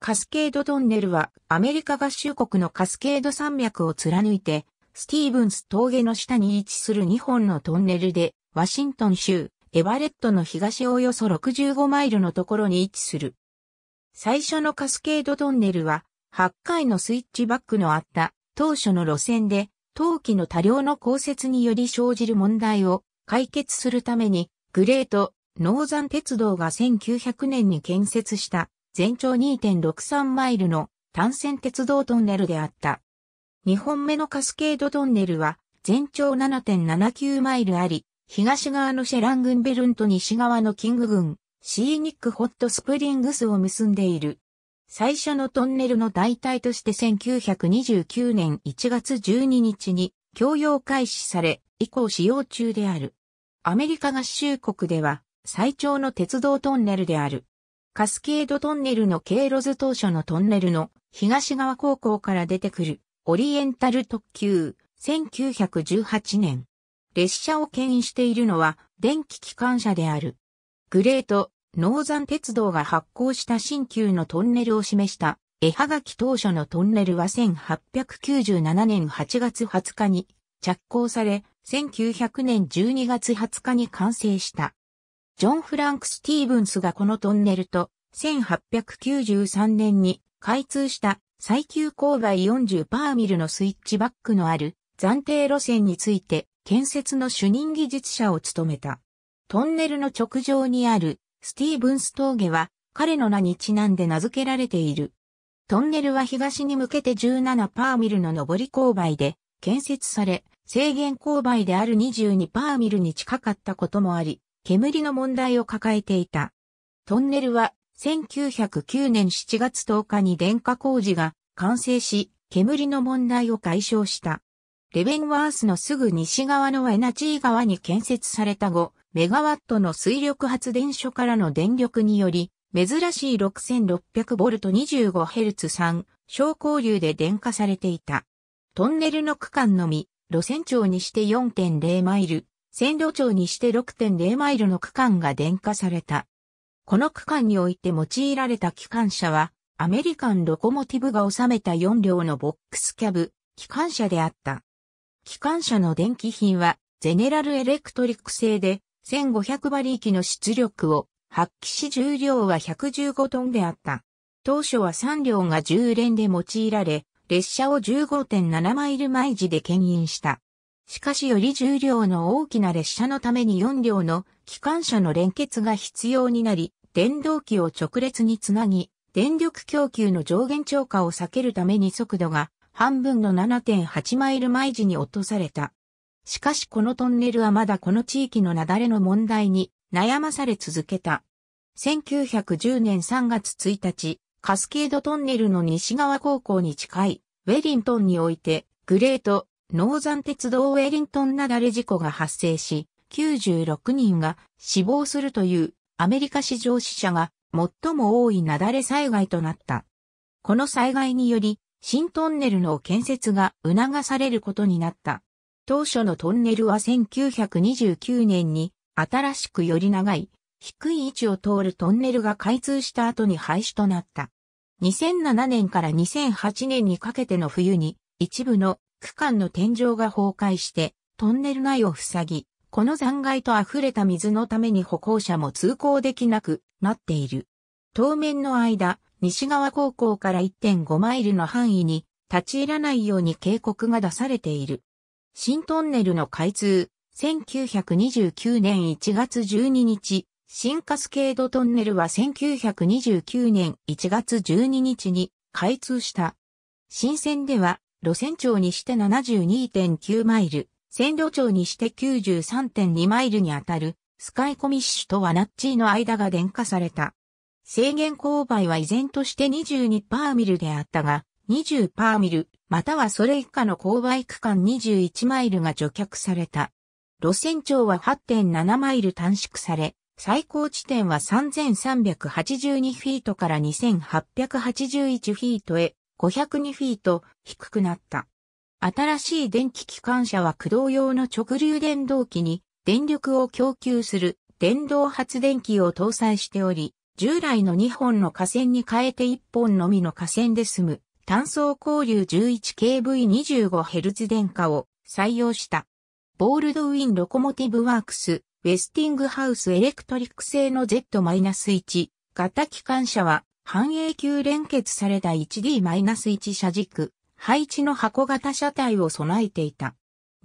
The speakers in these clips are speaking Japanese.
カスケードトンネルはアメリカ合衆国のカスケード山脈を貫いて、スティーブンス峠の下に位置する2本のトンネルで、ワシントン州、エバレットの東およそ65マイルのところに位置する。最初のカスケードトンネルは、8回のスイッチバックのあった当初の路線で、陶器の多量の降雪により生じる問題を解決するために、グレート、ノーザン鉄道が1900年に建設した全長2.63マイルの単線鉄道トンネルであった。2本目のカスケードトンネルは全長7.79マイルあり、東側のシェラングンベルンと西側のキング郡、シーニックホットスプリングスを結んでいる。最初のトンネルの代替として1929年1月12日に供用開始され、以降使用中である。アメリカ合衆国では最長の鉄道トンネルである。カスケードトンネルの経路図当初のトンネルの東側高校から出てくるオリエンタル特急1918年。列車を牽引しているのは電気機関車である。グレート、ノーザン鉄道が発行した新旧のトンネルを示した絵はがき当初のトンネルは1897年8月20日に着工され、1900年12月20日に完成した。ジョン・フランク・スティーブンスがこのトンネルと、1893年に開通した最急勾配40パーミルのスイッチバックのある暫定路線について建設の主任技術者を務めた。トンネルの直上にあるスティーブンス峠は彼の名にちなんで名付けられている。トンネルは東に向けて17パーミルの上り勾配で建設され、制限勾配である22パーミルに近かったこともあり、煙の問題を抱えていた。トンネルは1909年7月10日に電化工事が完成し、煙の問題を解消した。レベンワースのすぐ西側のエナジー川に建設された後、メガワットの水力発電所からの電力により、珍しい 6600V25Hz3 小交流で電化されていた。トンネルの区間のみ、路線長にして4.0マイル、線路長にして6.0マイルの区間が電化された。この区間において用いられた機関車は、アメリカンロコモティブが収めた4両のボックスキャブ、機関車であった。機関車の電気品は、ゼネラルエレクトリック製で、1500馬力の出力を発揮し重量は115トンであった。当初は3両が10連で用いられ、列車を15.7マイル毎時で牽引した。しかしより重量の大きな列車のために4両の機関車の連結が必要になり、電動機を直列につなぎ、電力供給の上限超過を避けるために速度が半分の7.8マイル毎時に落とされた。しかしこのトンネルはまだこの地域の雪崩の問題に悩まされ続けた。1910年3月1日、カスケードトンネルの西側高校に近いウェリントンにおいて、グレートノーザン鉄道ウェリントンなだれ事故が発生し、96人が死亡するというアメリカ史上死者が最も多い雪崩災害となった。この災害により、新トンネルの建設が促されることになった。当初のトンネルは1929年に新しくより長い低い位置を通るトンネルが開通した後に廃止となった。2007年から2008年にかけての冬に一部の区間の天井が崩壊して、トンネル内を塞ぎ、この残骸と溢れた水のために歩行者も通行できなくなっている。当面の間、西側高校から1.5マイルの範囲に立ち入らないように警告が出されている。新トンネルの開通、1929年1月12日、新カスケードトンネルは1929年1月12日に開通した。新線では路線長にして72.9マイル、線路長にして93.2マイルにあたる、スカイコミッシュとワナッチーの間が電化された。制限勾配は依然として22パーミルであったが、20パーミル、またはそれ以下の勾配区間21マイルが除却された。路線長は8.7マイル短縮され、最高地点は3382フィートから2881フィートへ502フィート低くなった。新しい電気機関車は駆動用の直流電動機に電力を供給する電動発電機を搭載しており、従来の2本の架線に変えて1本のみの架線で済む単層交流 11kV25Hz 電化を採用した。ボールドウィンロコモティブワークス、ウェスティングハウスエレクトリック製の Z-1 型機関車は半永久連結された 1D-1 車軸、配置の箱型車体を備えていた。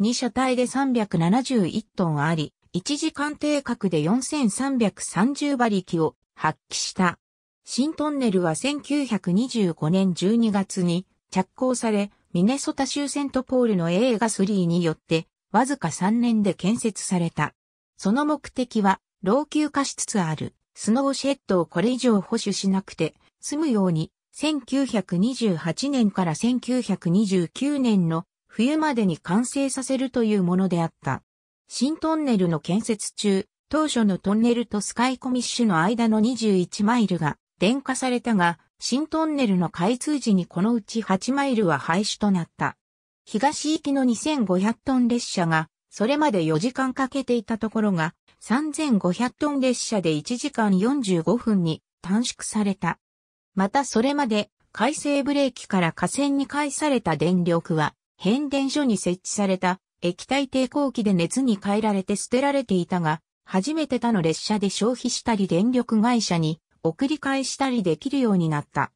2車体で371トンあり、1時間定格で4330馬力を発揮した。新トンネルは1925年12月に着工され、ミネソタ州セントポールの映画3によって、わずか3年で建設された。その目的は、老朽化しつつあるスノーシェットをこれ以上保守しなくて済むように、1928年から1929年の冬までに完成させるというものであった。新トンネルの建設中、当初のトンネルとスカイコミッシュの間の21マイルが電化されたが、新トンネルの開通時にこのうち8マイルは廃止となった。東行きの2500トン列車がそれまで4時間かけていたところが、3500トン列車で1時間45分に短縮された。またそれまで、回生ブレーキから架線に返された電力は、変電所に設置された液体抵抗器で熱に変えられて捨てられていたが、初めて他の列車で消費したり電力会社に送り返したりできるようになった。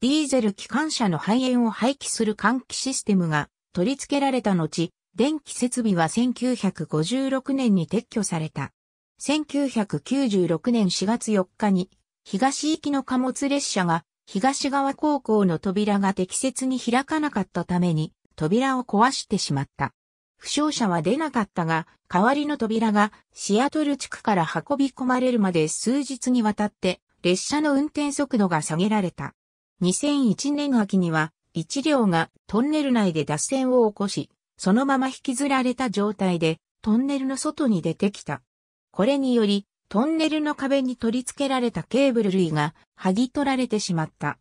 ディーゼル機関車の排煙を廃棄する換気システムが取り付けられた後、電気設備は1956年に撤去された。1996年4月4日に、東行きの貨物列車が、東側高校の扉が適切に開かなかったために、扉を壊してしまった。負傷者は出なかったが、代わりの扉がシアトル地区から運び込まれるまで数日にわたって、列車の運転速度が下げられた。2001年秋には、1両がトンネル内で脱線を起こし、そのまま引きずられた状態で、トンネルの外に出てきた。これにより、トンネルの壁に取り付けられたケーブル類が剥ぎ取られてしまった。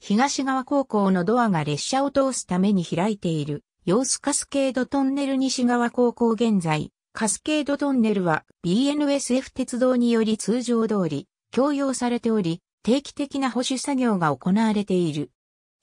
東側高校のドアが列車を通すために開いている、様子カスケードトンネル西側高校現在、カスケードトンネルは BNSF 鉄道により通常通り供用されており、定期的な保守作業が行われている。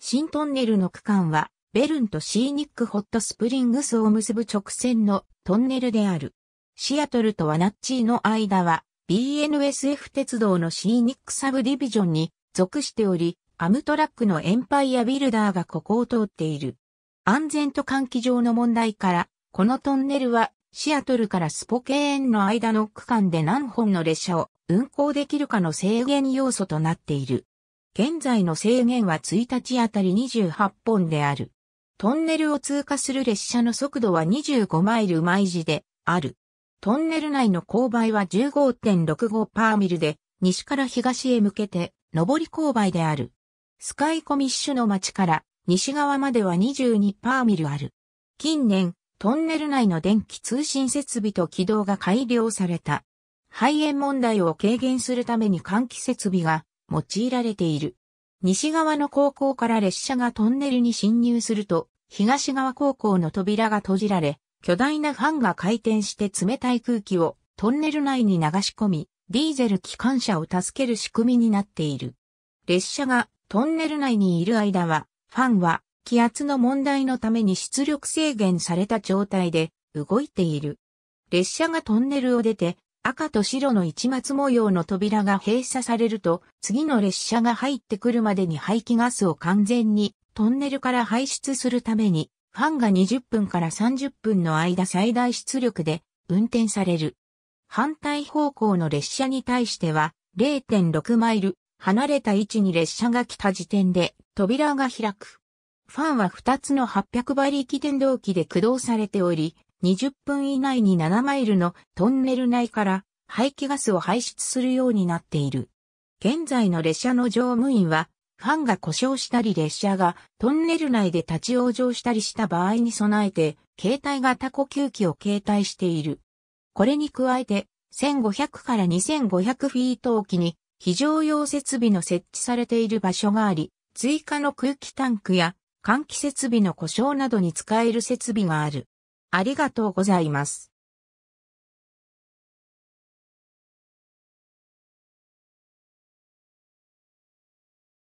新トンネルの区間はベルンとシーニックホットスプリングスを結ぶ直線のトンネルである。シアトルとワナッチーの間は BNSF 鉄道のシーニックサブディビジョンに属しており、アムトラックのエンパイアビルダーがここを通っている。安全と換気上の問題から、このトンネルはシアトルからスポケーンの間の区間で何本の列車を運行できるかの制限要素となっている。現在の制限は1日あたり28本である。トンネルを通過する列車の速度は25マイル毎時である。トンネル内の勾配は15.65パーミルで、西から東へ向けて、上り勾配である。スカイコミッシュの町から西側までは22パーミルある。近年、トンネル内の電気通信設備と軌道が改良された。肺炎問題を軽減するために換気設備が用いられている。西側の高校から列車がトンネルに侵入すると、東側高校の扉が閉じられ、巨大なファンが回転して冷たい空気をトンネル内に流し込み、ディーゼル機関車を助ける仕組みになっている。列車がトンネル内にいる間は、ファンは気圧の問題のために出力制限された状態で動いている。列車がトンネルを出て赤と白の市松模様の扉が閉鎖されると、次の列車が入ってくるまでに排気ガスを完全にトンネルから排出するために、ファンが20分から30分の間最大出力で運転される。反対方向の列車に対しては、0.6マイル離れた位置に列車が来た時点で扉が開く。ファンは2つの800馬力電動機で駆動されており、20分以内に7マイルのトンネル内から排気ガスを排出するようになっている。現在の列車の乗務員は、ファンが故障したり列車がトンネル内で立ち往生したりした場合に備えて、携帯型呼吸器を携帯している。これに加えて、1500から2500フィート沖に非常用設備の設置されている場所があり、追加の空気タンクや換気設備の故障などに使える設備がある。ありがとうございます。